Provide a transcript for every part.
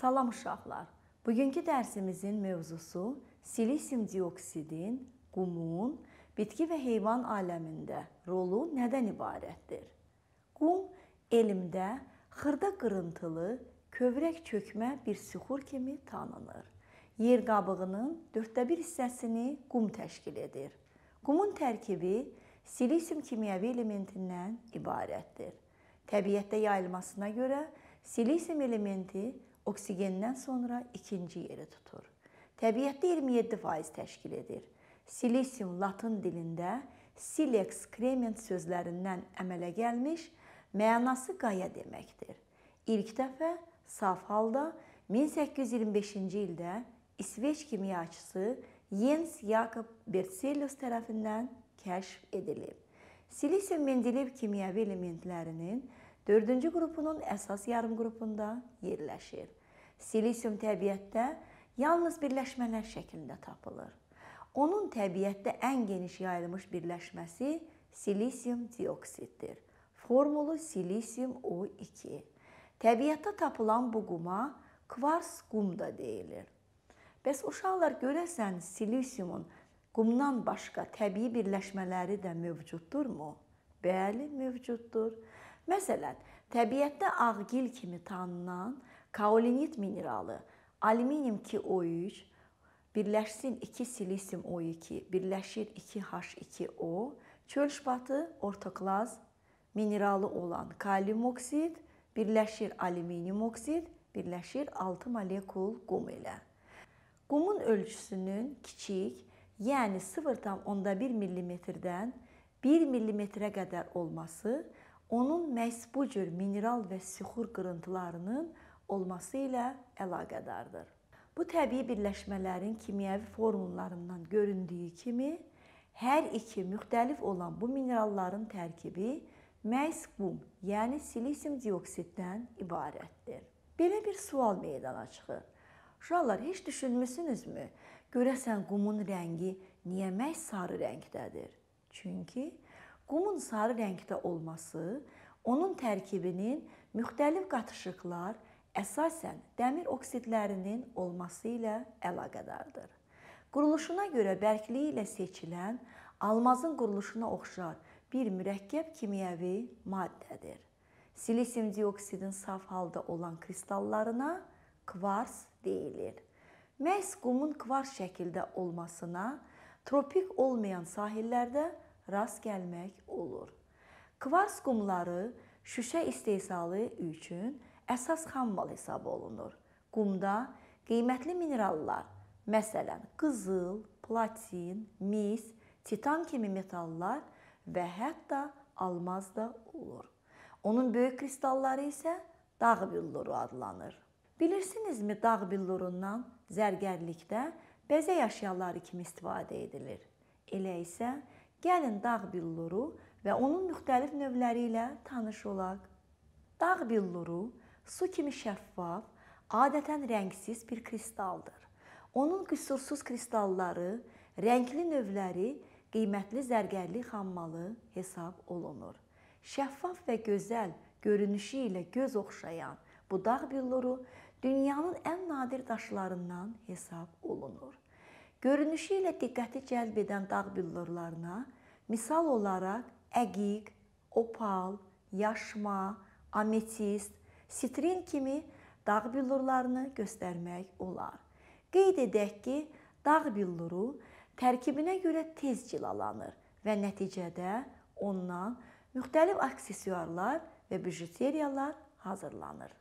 Salam uşaqlar. Bugünkü dərsimizin mövzusu silisium dioksidin, qumun bitki və heyvan aləmində rolu nədən ibarətdir? Qum elmdə xırda qırıntılı, kövrək çökmə bir süxur kimi tanınır. Yer qabığının 4də 1 hissəsini qum təşkil edir. Qumun tərkibi silisium kimyəvi elementindən ibarətdir. Təbiətdə yayılmasına görə silisium elementi Oksigendən sonra ikinci yeri tutur. Təbiətdə 27% təşkil edir. Silisium latın dilində silex krement sözlərindən əmələ gəlmiş, mənası qaya deməkdir. İlk dəfə saf halda 1825-ci ildə İsveç kimyaçısı Jens Jakob Berzelius tərəfindən kəşf edilib. Silisium mendelev kimyəvi elementlərinin 4-cü qrupunun əsas yarımqrupunda yerləşir silisium təbiətdə yalnız birləşmələr şəklində tapılır. Onun təbiətdə ən geniş yayılmış birləşməsi silisium dioksiddir. Formulu silisium O2. Təbiətdə tapılan bu quma kvars qum da deyilir. Bəs uşaqlar görəsən silisiumun qumdan başqa təbii birləşmələri də mövcuddurmu? Bəli, mövcuddur. Məsələn, təbiətdə ağgil kimi tanınan kaolinit mineralı, alüminium 2O3 birləşsin 2 silisium O2, birləşir 2H2O, çölşbatı ortoklaz mineralı olan kalium oksid birləşir alüminium oksid, birləşir 6 molekul qum ilə. Qumun ölçüsünün kiçik, yəni 0.1 mm-dən 1 mm-ə qədər olması onun məhz bu cür mineral və süxur qırıntılarının olması ilə əlaqədardır. Bu təbii birləşmələrin kimyəvi formullarından göründüyü kimi hər iki müxtəlif olan bu mineralların tərkibi məhz qum, yəni silisium dioksiddən ibarətdir. Belə bir sual meydana çıxır. Uşaqlar, heç düşünmüsünüzmü? Görəsən qumun rəngi niyə məhz sarı rəngdədir? Çünki qumun sarı rəngdə olması onun tərkibinin müxtəlif qatışıqlar əsasən dəmir oksidlərinin olması ilə əlaqədardır. Quruluşuna görə bərkliyi ilə seçilən almazın quruluşuna oxşar bir mürəkkəb kimyəvi maddədir. Silisium dioksidin saf halda olan kristallarına kvars deyilir. Məhz qumun kvars şəkildə olmasına tropik olmayan sahillərdə rast gəlmək olur. Kvars qumları şüşə istehsalı üçün əsas xam mal hesab olunur. Qumda qiymətli minerallar, məsələn, qızıl, platin, mis, titan kimi metallar və hətta almaz da olur. Onun böyük kristalları isə dağ billuru adlanır. Bilirsinizmi dağ billurundan zərgərlikdə bəzək əşyaları kimi istifadə edilir. Elə isə gəlin dağ billuru və onun müxtəlif növləri ilə tanış olaq. Dağ billuru Su kimi şəffaf, adətən rəngsiz bir kristaldır. Onun qüsursuz kristalları, rəngli növləri qiymətli zərgərli xammalı hesab olunur. Şəffaf və gözəl görünüşü ilə göz oxşayan bu dağ billuru dünyanın ən nadir daşlarından hesab olunur. Görünüşü ilə diqqəti cəlb edən dağ billurlarına misal olaraq əqiq, opal, yaşma, ametist, sitrin kimi dağ billurlarını göstərmək olar. Qeyd edək ki, dağ billuru tərkibinə görə tez cilalanır və nəticədə ondan müxtəlif aksesuarlar və bijuteriyalar hazırlanır.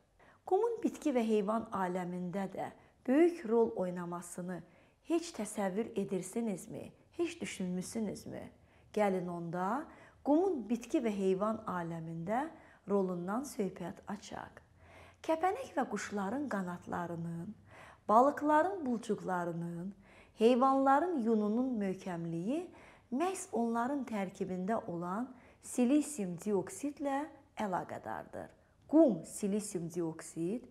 Qumun bitki və heyvan aləmində də böyük rol oynamasını heç təsəvvür edirsinizmi? Heç düşünmüsünüzmü? Gəlin onda qumun bitki və heyvan aləmində rolundan söhbət açaq. Kəpənək və quşların qanadlarının, balıqların bulcuqlarının, heyvanların yununun möhkəmliyi məhz onların tərkibində olan silisium dioksidlə əlaqədardır. Qum silisium dioksid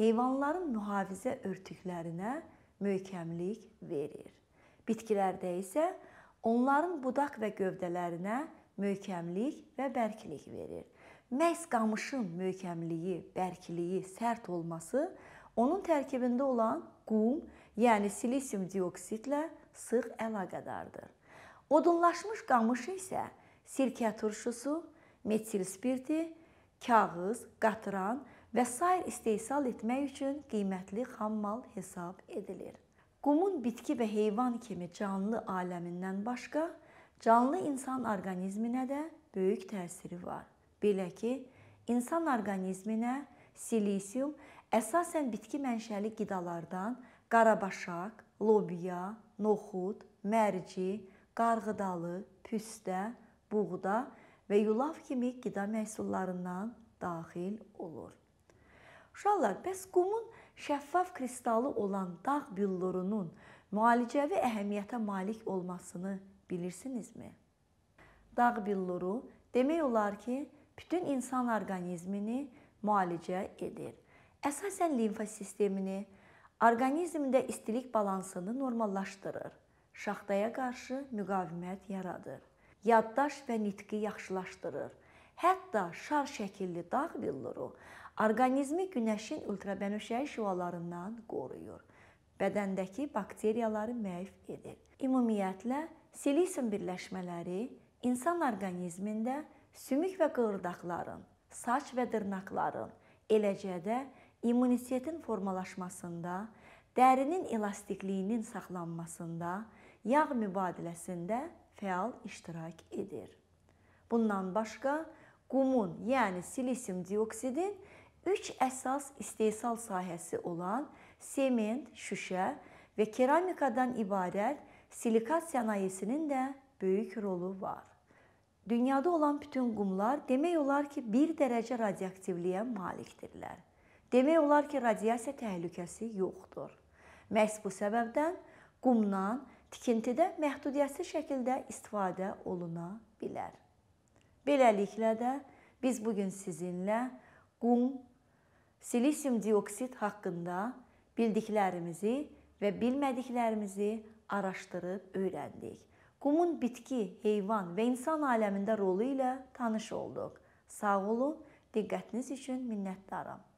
heyvanların mühafizə örtüklərinə möhkəmlik verir. Bitkilərdə isə onların budaq və gövdələrinə möhkəmlik və bərklik verir məhz qamışın möhkəmliyi, bərkliyi, sərt olması onun tərkibində olan qum, yəni silisium dioksidlə sıx əlaqədardır. Odunlaşmış qamış isə sirkə turşusu, metil spirti, kağız, qatran və sair istehsal etmək üçün qiymətli xammal hesab edilir. Qumun bitki və heyvan kimi canlı aləmindən başqa canlı insan orqanizminə də böyük təsiri var. Belə ki, insan orqanizminə silisium əsasən bitki mənşəli qidalardan qarabaşaq, lobiya, noxud, mərci, qarğıdalı, püstə, buğda və yulaf kimi qida məhsullarından daxil olur. Uşaqlar, bəs qumun şəffaf kristalı olan dağ billurunun müalicəvi əhəmiyyətə malik olmasını bilirsinizmi? Dağ billuru demək olar ki, bütün insan orqanizmini müalicə edir. Əsasən limfa sistemini, orqanizmdə istilik balansını normallaşdırır. Şaxtaya qarşı müqavimət yaradır. Yaddaş və nitqi yaxşılaşdırır. Hətta şar şəkilli dağ billuru orqanizmi günəşin ultrabənövşəyi şüalarından qoruyur. Bədəndəki bakteriyaları məhv edir. Ümumiyyətlə, silisium birləşmələri insan orqanizmində sümük və qığırdaqların, saç və dırnaqların, eləcə də immunitetin formalaşmasında, dərinin elastikliyinin saxlanmasında, yağ mübadiləsində fəal iştirak edir. Bundan başqa qumun, yəni silisium dioksidin 3 əsas istehsal sahəsi olan sement, şüşə və keramikadan ibarət silikat sənayesinin də böyük rolu var. Dünyada olan bütün qumlar demək olar ki, 1 dərəcə radioaktivliyə malikdirlər. Demək olar ki, radiasiya təhlükəsi yoxdur. Məhz bu səbəbdən qumdan tikintidə məhdudiyyətsiz şəkildə istifadə oluna bilər. Beləliklə də biz bu gün sizinlə qum, silisium dioksid haqqında bildiklərimizi və bilmədiklərimizi araşdırıb öyrəndik. Qumun bitki, heyvan və insan aləmində rolu ilə tanış olduq. Sağ olun, diqqətiniz üçün minnətdaram.